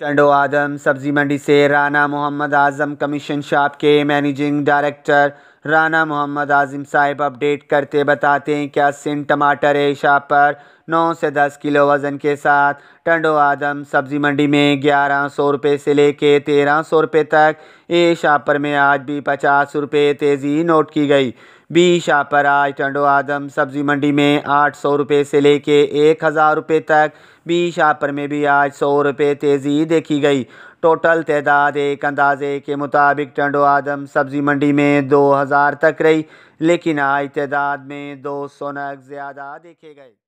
चंडो आदम सब्जी मंडी से Rana Mohammad Azam commission shop के managing director Rana Mohammad Azim Sahib update करते बताते हैं क्या सिंध टमाटर एशा पर 9 से 10 किलो वज़न के साथ टंडो आदम सब्ज़ी मंडी में ग्यारह सौ रुपये से लेके तेरह सौ रुपये तक ए शापर में आज भी पचास रुपये तेज़ी नोट की गई बी शापर आज टंडो आदम सब्ज़ी मंडी में आठ सौ रुपये से लेके एक हज़ार रुपये तक बी शापर में भी आज सौ रुपये तेज़ी देखी गई टोटल तदाद एक अंदाज़े के मुताबिक टंडो आदम सब्ज़ी मंडी में दो हज़ार तक रही लेकिन आज तदाद में दो सौ नग ज़्यादा देखे गए